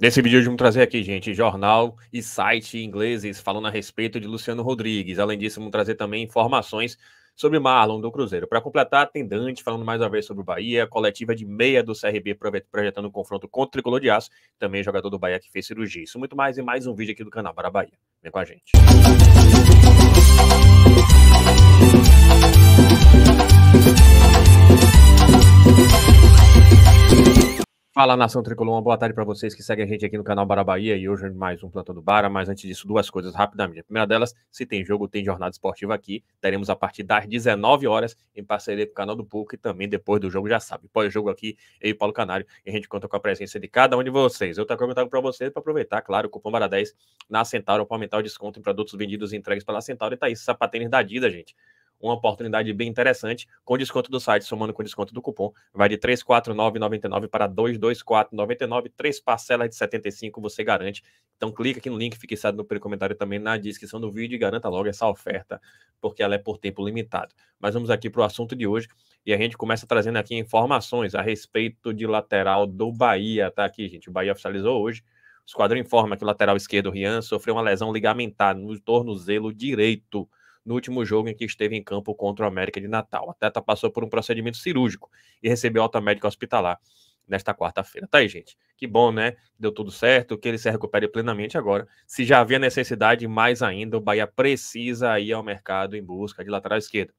Nesse vídeo vamos trazer aqui, gente, jornal e site ingleses falando a respeito de Luciano Rodrigues. Além disso, vamos trazer também informações sobre Marlon do Cruzeiro. Para completar, atendante falando mais uma vez sobre o Bahia, coletiva de meia do CRB projetando um confronto contra o Tricolor de Aço, também jogador do Bahia que fez cirurgia. Isso muito mais e mais um vídeo aqui do canal para a Bahia. Vem com a gente. Música Fala nação tricolor, uma boa tarde para vocês que seguem a gente aqui no canal Bara Bahia e hoje mais um Plantão do Bara, mas antes disso duas coisas rapidamente. A primeira delas, se tem jogo, tem jornada esportiva aqui, teremos a partir das 19 horas em parceria com o canal do Puc e também depois do jogo, já sabe, pós-jogo aqui, eu e Paulo Canário, e a gente conta com a presença de cada um de vocês. Eu também comentando para vocês para aproveitar, claro, o cupom Bara 10 na Centauro para aumentar o desconto em produtos vendidos e entregues pela Centauro e tá aí, sapatênis da Dida, gente uma oportunidade bem interessante, com desconto do site, somando com desconto do cupom, vai de 349,99 para 224,99, três parcelas de 75 você garante. Então clica aqui no link, fixado no primeiro comentário também na descrição do vídeo e garanta logo essa oferta, porque ela é por tempo limitado. Mas vamos aqui para o assunto de hoje e a gente começa trazendo aqui informações a respeito de lateral do Bahia, tá aqui, gente. O Bahia oficializou hoje. O esquadrão informa que o lateral esquerdo, Rian, sofreu uma lesão ligamentar no tornozelo direito no último jogo em que esteve em campo contra o América de Natal. A Teta passou por um procedimento cirúrgico e recebeu alta médica hospitalar nesta quarta-feira. Tá aí, gente. Que bom, né? Deu tudo certo, que ele se recupere plenamente agora. Se já havia necessidade, mais ainda, o Bahia precisa ir ao mercado em busca de lateral esquerdo.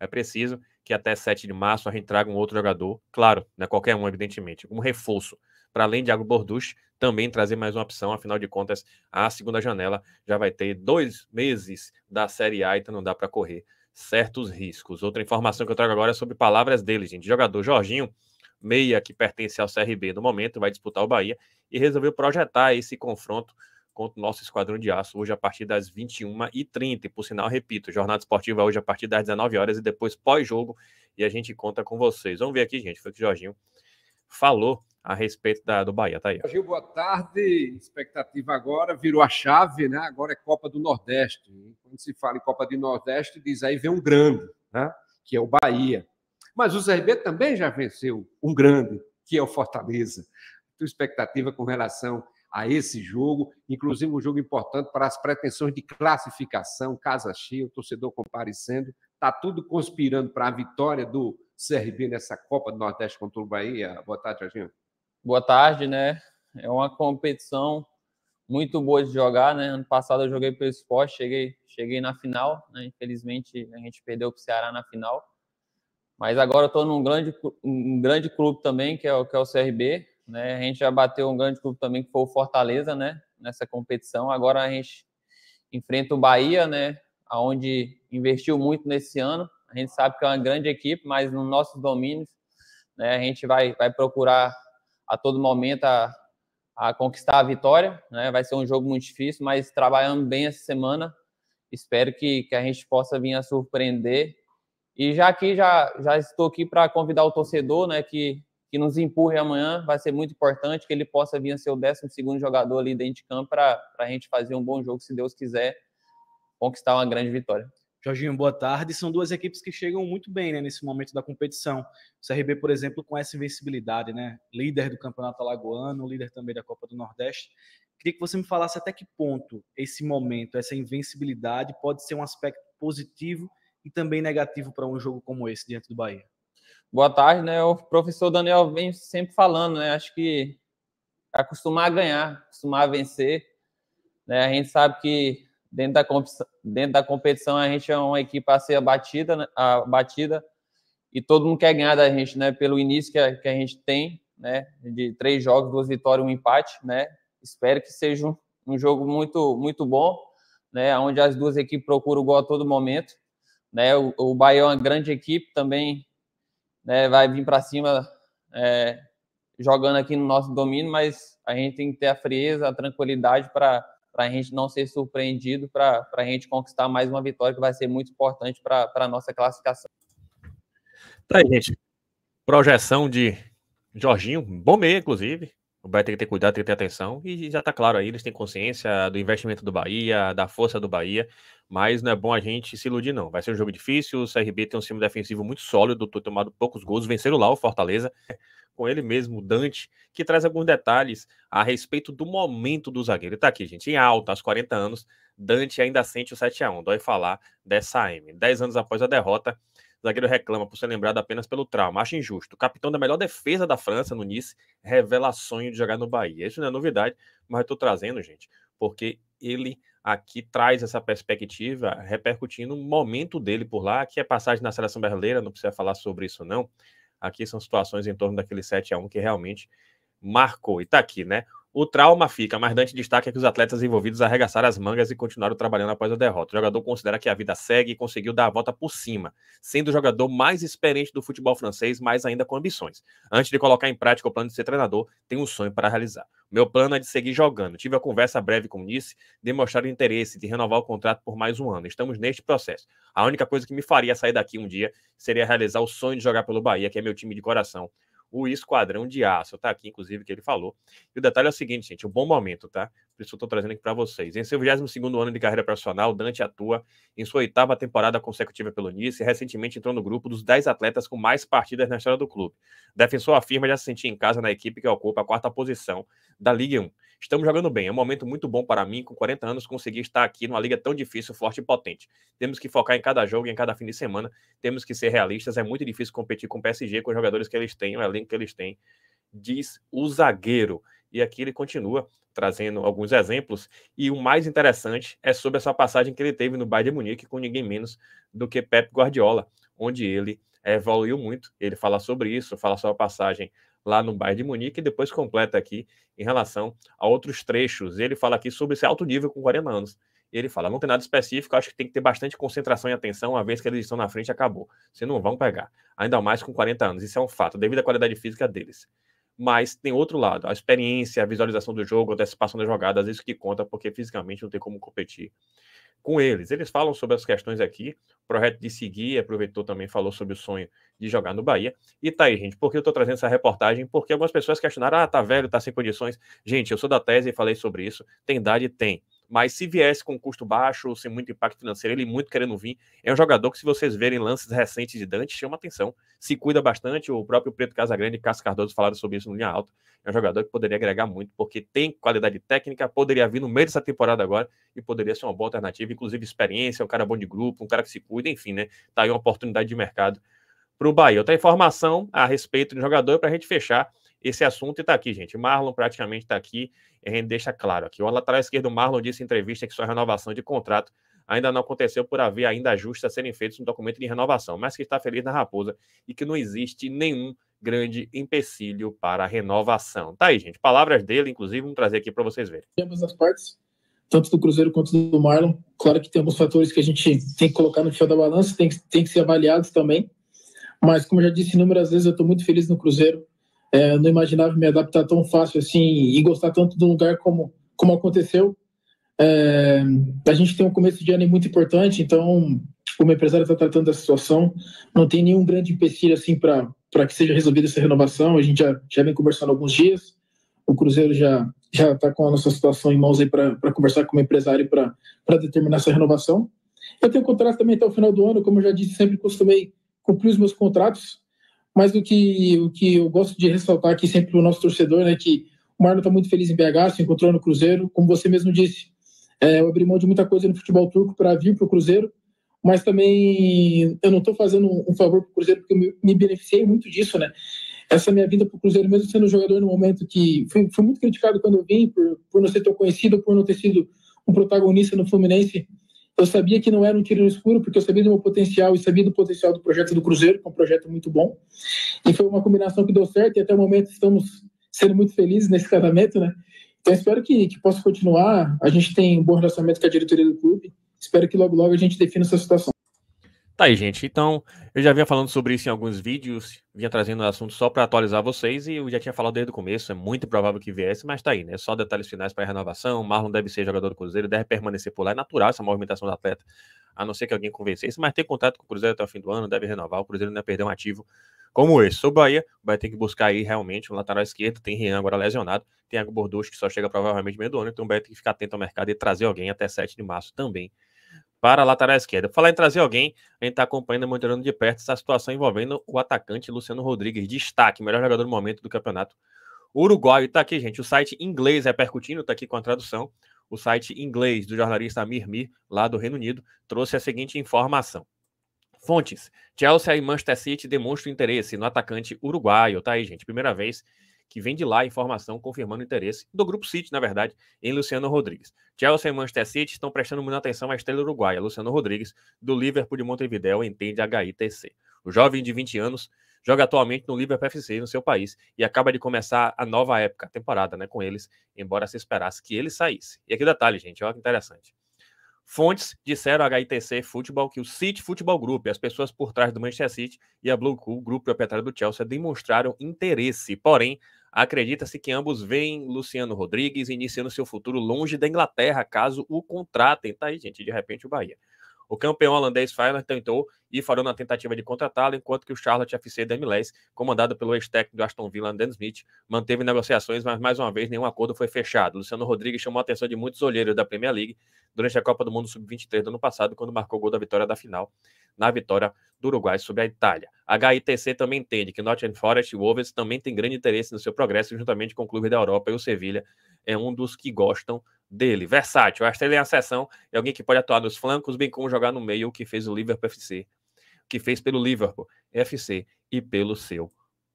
É preciso que até 7 de março a gente traga um outro jogador, claro, né, qualquer um, evidentemente, um reforço, para além de Iago Borducci, também trazer mais uma opção. Afinal de contas, a segunda janela já vai ter dois meses da Série A, então não dá para correr certos riscos. Outra informação que eu trago agora é sobre palavras dele, gente. Jogador Jorginho, meia que pertence ao CRB no momento, vai disputar o Bahia e resolveu projetar esse confronto contra o nosso Esquadrão de Aço hoje a partir das 21h30. Por sinal, repito, jornada esportiva é hoje a partir das 19 horas e depois pós-jogo e a gente conta com vocês. Vamos ver aqui, gente, foi é que o Jorginho falou a respeito da, do Bahia. Tá aí. Gil, boa tarde. Expectativa agora virou a chave, né? Agora é Copa do Nordeste. Quando se fala em Copa do Nordeste, diz aí vem um grande, né? Que é o Bahia. Mas o B também já venceu um grande, que é o Fortaleza. Tua expectativa com relação a esse jogo, inclusive um jogo importante para as pretensões de classificação, casa cheia, o torcedor comparecendo, está tudo conspirando para a vitória do CRB nessa Copa do Nordeste contra o Bahia. Boa tarde, Jorginho. Boa tarde, né? É uma competição muito boa de jogar, né? Ano passado eu joguei pelo esporte, cheguei, cheguei na final, né? Infelizmente a gente perdeu para o Ceará na final. Mas agora eu estou num grande, um grande clube também, que é, o, que é o CRB, né? A gente já bateu um grande clube também, que foi o Fortaleza, né? Nessa competição. Agora a gente enfrenta o Bahia, né? Onde investiu muito nesse ano a gente sabe que é uma grande equipe, mas nos nossos domínios, né, a gente vai, vai procurar a todo momento a, a conquistar a vitória. Né? Vai ser um jogo muito difícil, mas trabalhando bem essa semana. Espero que, que a gente possa vir a surpreender. E já aqui, já, já estou aqui para convidar o torcedor né, que, que nos empurre amanhã. Vai ser muito importante que ele possa vir a ser o 12 jogador ali dentro de campo para a gente fazer um bom jogo, se Deus quiser, conquistar uma grande vitória. Jorginho, boa tarde. São duas equipes que chegam muito bem né, nesse momento da competição. O CRB, por exemplo, com essa invencibilidade, né? Líder do Campeonato Alagoano, líder também da Copa do Nordeste. Queria que você me falasse até que ponto esse momento, essa invencibilidade, pode ser um aspecto positivo e também negativo para um jogo como esse diante do Bahia. Boa tarde, né? O professor Daniel vem sempre falando, né? Acho que acostumar a ganhar, acostumar a vencer. Né? A gente sabe que Dentro da, competição, dentro da competição, a gente é uma equipe a ser abatida, né, batida e todo mundo quer ganhar da gente, né? Pelo início que a, que a gente tem, né? De três jogos, duas vitórias, um empate, né? Espero que seja um, um jogo muito, muito bom, né? Onde as duas equipes procuram o gol a todo momento, né? O, o Bahia é uma grande equipe também, né? Vai vir para cima é, jogando aqui no nosso domínio, mas a gente tem que ter a frieza, a tranquilidade para para a gente não ser surpreendido, para a gente conquistar mais uma vitória que vai ser muito importante para a nossa classificação. Tá aí, gente. Projeção de Jorginho, bom meio inclusive. O Bahia tem que ter cuidado, tem que ter atenção. E já está claro aí, eles têm consciência do investimento do Bahia, da força do Bahia. Mas não é bom a gente se iludir, não. Vai ser um jogo difícil. O CRB tem um time defensivo muito sólido, tomado poucos gols. Venceram lá o Fortaleza, com ele mesmo, Dante, que traz alguns detalhes a respeito do momento do zagueiro. Está aqui, gente, em alta, aos 40 anos. Dante ainda sente o 7x1. Dói falar dessa AM. 10 anos após a derrota, Zagueiro reclama por ser lembrado apenas pelo trauma. Acha injusto. Capitão da melhor defesa da França no Nice revela sonho de jogar no Bahia. Isso não é novidade, mas eu estou trazendo, gente, porque ele aqui traz essa perspectiva repercutindo o momento dele por lá, que é passagem na seleção brasileira, não precisa falar sobre isso não. Aqui são situações em torno daquele 7 a 1 que realmente marcou. E tá aqui, né? O trauma fica, mas Dante destaca que os atletas envolvidos arregaçaram as mangas e continuaram trabalhando após a derrota. O jogador considera que a vida segue e conseguiu dar a volta por cima, sendo o jogador mais experiente do futebol francês, mas ainda com ambições. Antes de colocar em prática o plano de ser treinador, tem um sonho para realizar. Meu plano é de seguir jogando. Tive a conversa breve com o Nice, o interesse de renovar o contrato por mais um ano. Estamos neste processo. A única coisa que me faria sair daqui um dia seria realizar o sonho de jogar pelo Bahia, que é meu time de coração o Esquadrão de Aço, tá aqui, inclusive, que ele falou. E o detalhe é o seguinte, gente, o um bom momento, tá? Por isso eu estou trazendo aqui para vocês. Em seu 22 ano de carreira profissional, Dante atua em sua oitava temporada consecutiva pelo Nice e recentemente entrou no grupo dos 10 atletas com mais partidas na história do clube. defensor afirma já se sentir em casa na equipe que ocupa a quarta posição da Liga 1. Estamos jogando bem, é um momento muito bom para mim, com 40 anos, conseguir estar aqui numa liga tão difícil, forte e potente. Temos que focar em cada jogo, em cada fim de semana, temos que ser realistas, é muito difícil competir com o PSG, com os jogadores que eles têm, o elenco que eles têm, diz o zagueiro. E aqui ele continua trazendo alguns exemplos. E o mais interessante é sobre essa passagem que ele teve no Bayern de Munique com ninguém menos do que Pep Guardiola, onde ele evoluiu muito. Ele fala sobre isso, fala sobre a passagem lá no Bayern de Munique e depois completa aqui em relação a outros trechos. Ele fala aqui sobre esse alto nível com 40 anos. Ele fala, não tem nada específico, acho que tem que ter bastante concentração e atenção, uma vez que eles estão na frente, acabou. Vocês não vão pegar. Ainda mais com 40 anos, isso é um fato, devido à qualidade física deles. Mas tem outro lado, a experiência, a visualização do jogo, a antecipação das jogadas, isso que conta, porque fisicamente não tem como competir com eles. Eles falam sobre as questões aqui, projeto de seguir, aproveitou também, falou sobre o sonho de jogar no Bahia. E tá aí, gente, porque eu tô trazendo essa reportagem? Porque algumas pessoas questionaram, ah, tá velho, tá sem condições. Gente, eu sou da tese e falei sobre isso, tem idade? Tem. Mas se viesse com custo baixo, sem muito impacto financeiro, ele muito querendo vir, é um jogador que, se vocês verem lances recentes de Dante, chama atenção. Se cuida bastante, o próprio Preto Casagrande e Cássio Cardoso falaram sobre isso no Linha Alta. É um jogador que poderia agregar muito, porque tem qualidade técnica, poderia vir no meio dessa temporada agora e poderia ser uma boa alternativa, inclusive experiência, um cara bom de grupo, um cara que se cuida, enfim, né? Tá aí uma oportunidade de mercado para o Bahia. Outra informação a respeito do jogador para a gente fechar esse assunto e tá aqui, gente. Marlon praticamente está aqui, a gente deixa claro aqui. O lateral esquerdo Marlon disse em entrevista que sua renovação de contrato ainda não aconteceu por haver ainda ajustes a serem feitos no documento de renovação, mas que está feliz na raposa e que não existe nenhum grande empecilho para a renovação. Tá aí, gente. Palavras dele, inclusive, vamos trazer aqui para vocês verem. Temos as partes, tanto do Cruzeiro quanto do Marlon. Claro que tem alguns fatores que a gente tem que colocar no fio da balança, tem que, tem que ser avaliados também. Mas, como eu já disse inúmeras vezes, eu estou muito feliz no Cruzeiro. É, não imaginava me adaptar tão fácil assim e gostar tanto do lugar como, como aconteceu. É, a gente tem um começo de ano muito importante, então o meu empresário está tratando da situação. Não tem nenhum grande empecilho assim para que seja resolvida essa renovação. A gente já, já vem conversando há alguns dias. O Cruzeiro já já está com a nossa situação em mãos aí para conversar com o empresário para determinar essa renovação. Eu tenho contrato também até o final do ano, como eu já disse, sempre costumei cumprir os meus contratos. Mas o que, o que eu gosto de ressaltar aqui sempre o nosso torcedor, né, que o Marlon está muito feliz em BH, se encontrou no Cruzeiro, como você mesmo disse, é, eu abri mão de muita coisa no futebol turco para vir para o Cruzeiro, mas também eu não estou fazendo um favor para o Cruzeiro, porque eu me, me beneficiei muito disso, né? Essa minha vinda para o Cruzeiro, mesmo sendo jogador no momento que fui, fui muito criticado quando eu vim, por, por não ser tão conhecido, por não ter sido um protagonista no Fluminense, eu sabia que não era um tiro no escuro, porque eu sabia do meu potencial e sabia do potencial do projeto do Cruzeiro, que é um projeto muito bom. E foi uma combinação que deu certo e até o momento estamos sendo muito felizes nesse casamento, né? Então espero que, que possa continuar. A gente tem um bom relacionamento com a diretoria do clube. Espero que logo, logo a gente defina essa situação. Tá aí, gente. Então, eu já vinha falando sobre isso em alguns vídeos, vinha trazendo o assunto só para atualizar vocês e eu já tinha falado desde o começo, é muito provável que viesse, mas tá aí, né? Só detalhes finais para a renovação. Marlon deve ser jogador do Cruzeiro, deve permanecer por lá. É natural essa movimentação do atleta, a não ser que alguém convencesse, mas ter contato com o Cruzeiro até o fim do ano, deve renovar. O Cruzeiro não deve perder um ativo como esse. Sobre o Bahia, vai ter que buscar aí realmente um lateral esquerdo. Tem Rian agora lesionado, tem Água Borducho que só chega provavelmente meio do ano, então vai ter que ficar atento ao mercado e trazer alguém até 7 de março também para tá a lateral esquerda. Falar em trazer alguém, a gente está acompanhando e monitorando de perto essa situação envolvendo o atacante Luciano Rodrigues, destaque, melhor jogador do momento do campeonato uruguaio. Está aqui, gente, o site inglês repercutindo, está aqui com a tradução. O site inglês do jornalista Amir Mir, lá do Reino Unido, trouxe a seguinte informação. Fontes, Chelsea e Manchester City demonstram interesse no atacante uruguaio, tá aí, gente, primeira vez que vem de lá informação confirmando o interesse do Grupo City, na verdade, em Luciano Rodrigues. Chelsea e Manchester City estão prestando muita atenção à estrela uruguaia, Luciano Rodrigues, do Liverpool de Montevideo, entende HITC. O jovem de 20 anos joga atualmente no Liverpool FC no seu país e acaba de começar a nova época, a temporada, né, com eles, embora se esperasse que ele saísse. E aqui detalhe, gente, olha que interessante. Fontes disseram ao HITC Futebol que o City Futebol Group e as pessoas por trás do Manchester City e a Blue Cool, grupo proprietário do Chelsea, demonstraram interesse. Porém, Acredita-se que ambos veem Luciano Rodrigues iniciando seu futuro longe da Inglaterra, caso o contratem. Tá aí, gente, de repente o Bahia. O campeão holandês Feyenoord tentou e falhou na tentativa de contratá-lo, enquanto que o Charlotte FC da MLS, comandado pelo ex-técnico do Aston Villa, Dan Smith, manteve negociações, mas mais uma vez nenhum acordo foi fechado. Luciano Rodrigues chamou a atenção de muitos olheiros da Premier League durante a Copa do Mundo Sub-23 do ano passado, quando marcou o gol da vitória da final na vitória do Uruguai sobre a Itália. A HITC também entende que Nottingham Forest e Wolves também têm grande interesse no seu progresso, juntamente com o clube da Europa e o Sevilha é um dos que gostam dele, versátil. Acho que ele é a seção é alguém que pode atuar nos flancos, bem como jogar no meio, o que fez o Liverpool FC, que fez pelo Liverpool FC e pelo seu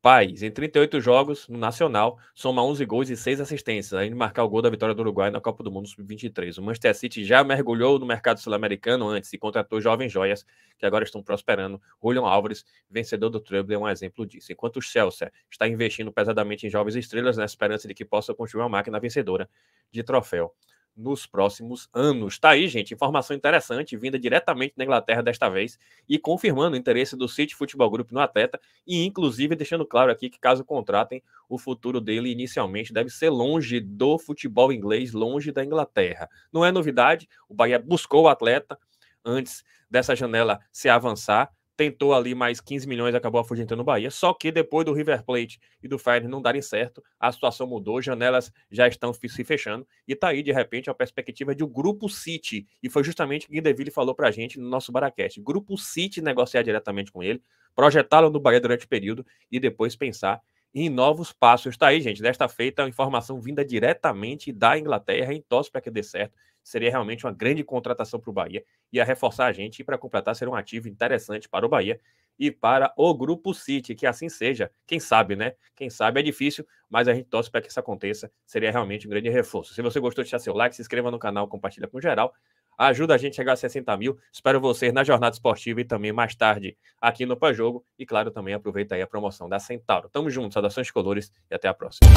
país. Em 38 jogos no Nacional, soma 11 gols e 6 assistências, além de marcar o gol da vitória do Uruguai na Copa do Mundo Sub-23. O Manchester City já mergulhou no mercado sul-americano antes e contratou jovens joias que agora estão prosperando. Julian Álvares, vencedor do Treble, é um exemplo disso. Enquanto o Chelsea está investindo pesadamente em jovens estrelas na esperança de que possa construir uma máquina vencedora de troféu nos próximos anos. Tá aí, gente, informação interessante, vinda diretamente da Inglaterra desta vez e confirmando o interesse do City Futebol Group no atleta e, inclusive, deixando claro aqui que, caso contratem, o futuro dele inicialmente deve ser longe do futebol inglês, longe da Inglaterra. Não é novidade, o Bahia buscou o atleta antes dessa janela se avançar, tentou ali mais 15 milhões, acabou afugentando o Bahia. Só que depois do River Plate e do Fire não darem certo, a situação mudou, janelas já estão se fechando e tá aí de repente a perspectiva de o um grupo City, e foi justamente o que Deville falou pra gente no nosso Baracast. Grupo City negociar diretamente com ele, projetá-lo no Bahia durante o período e depois pensar em novos passos. Tá aí, gente, desta feita, informação vinda diretamente da Inglaterra, em tosse para que dê certo seria realmente uma grande contratação para o Bahia, ia reforçar a gente e, para completar, ser um ativo interessante para o Bahia e para o Grupo City, que assim seja. Quem sabe, né? Quem sabe é difícil, mas a gente torce para que isso aconteça, seria realmente um grande reforço. Se você gostou, deixa seu like, se inscreva no canal, compartilha com geral, ajuda a gente a chegar a 60 mil. Espero vocês na jornada esportiva e também mais tarde aqui no Pajogo. E claro, também aproveita aí a promoção da Centauro. Tamo junto, saudações colores e até a próxima.